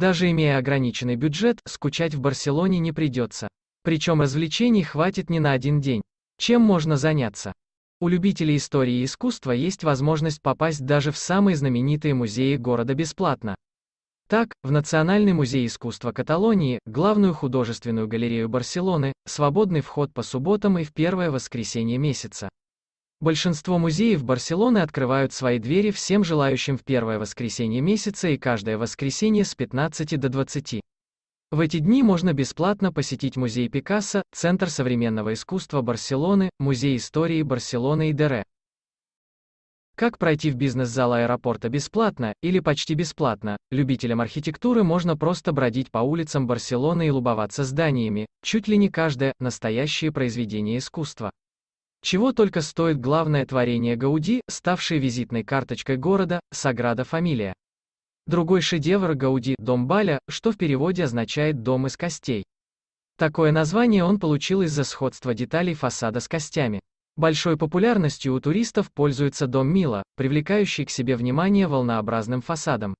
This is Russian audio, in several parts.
Даже имея ограниченный бюджет, скучать в Барселоне не придется. Причем развлечений хватит не на один день. Чем можно заняться? У любителей истории и искусства есть возможность попасть даже в самые знаменитые музеи города бесплатно. Так, в Национальный музей искусства Каталонии, главную художественную галерею Барселоны, свободный вход по субботам и в первое воскресенье месяца. Большинство музеев Барселоны открывают свои двери всем желающим в первое воскресенье месяца и каждое воскресенье с 15 до 20. В эти дни можно бесплатно посетить музей Пикассо, Центр современного искусства Барселоны, Музей истории Барселоны и Дере. Как пройти в бизнес-зал аэропорта бесплатно, или почти бесплатно, любителям архитектуры можно просто бродить по улицам Барселоны и любоваться зданиями, чуть ли не каждое, настоящее произведение искусства. Чего только стоит главное творение Гауди, ставшее визитной карточкой города, Саграда Фамилия. Другой шедевр Гауди – «Дом Баля», что в переводе означает «дом из костей». Такое название он получил из-за сходства деталей фасада с костями. Большой популярностью у туристов пользуется дом Мила, привлекающий к себе внимание волнообразным фасадом.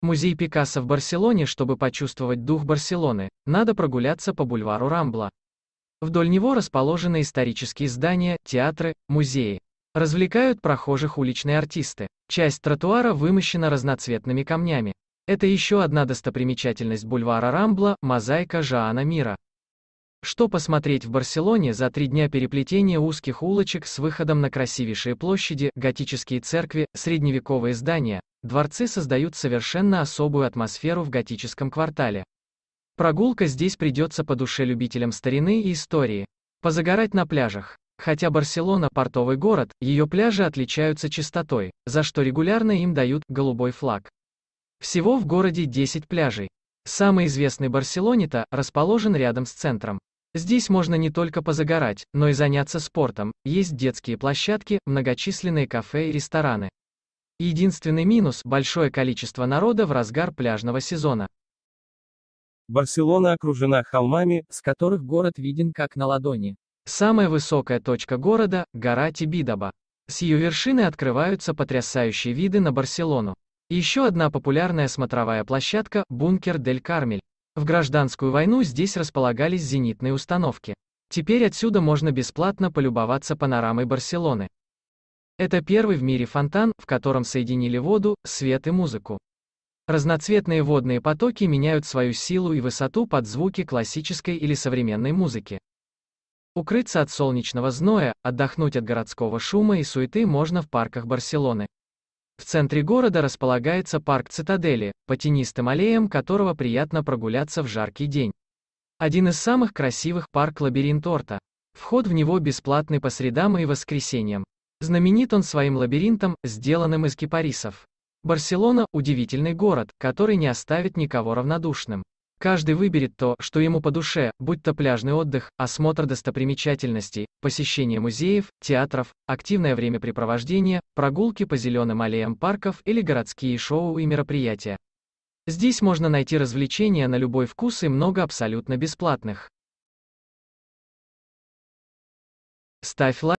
Музей Пикассо в Барселоне Чтобы почувствовать дух Барселоны, надо прогуляться по бульвару Рамбла. Вдоль него расположены исторические здания, театры, музеи. Развлекают прохожих уличные артисты. Часть тротуара вымощена разноцветными камнями. Это еще одна достопримечательность бульвара Рамбла – мозаика Жоана Мира. Что посмотреть в Барселоне за три дня переплетения узких улочек с выходом на красивейшие площади, готические церкви, средневековые здания, дворцы создают совершенно особую атмосферу в готическом квартале. Прогулка здесь придется по душе любителям старины и истории. Позагорать на пляжах. Хотя Барселона – портовый город, ее пляжи отличаются чистотой, за что регулярно им дают «голубой флаг». Всего в городе 10 пляжей. Самый известный Барселонита расположен рядом с центром. Здесь можно не только позагорать, но и заняться спортом, есть детские площадки, многочисленные кафе и рестораны. Единственный минус – большое количество народа в разгар пляжного сезона. Барселона окружена холмами, с которых город виден как на ладони. Самая высокая точка города – гора Тибидаба. С ее вершины открываются потрясающие виды на Барселону. Еще одна популярная смотровая площадка – бункер Дель Кармель. В гражданскую войну здесь располагались зенитные установки. Теперь отсюда можно бесплатно полюбоваться панорамой Барселоны. Это первый в мире фонтан, в котором соединили воду, свет и музыку. Разноцветные водные потоки меняют свою силу и высоту под звуки классической или современной музыки. Укрыться от солнечного зноя, отдохнуть от городского шума и суеты можно в парках Барселоны. В центре города располагается парк Цитадели, по тенистым аллеям которого приятно прогуляться в жаркий день. Один из самых красивых парк Лабиринт Орта. Вход в него бесплатный по средам и воскресеньям. Знаменит он своим лабиринтом, сделанным из кипарисов. Барселона – удивительный город, который не оставит никого равнодушным. Каждый выберет то, что ему по душе, будь то пляжный отдых, осмотр достопримечательностей, посещение музеев, театров, активное времяпрепровождение, прогулки по зеленым аллеям парков или городские шоу и мероприятия. Здесь можно найти развлечения на любой вкус и много абсолютно бесплатных. Ставь лайк.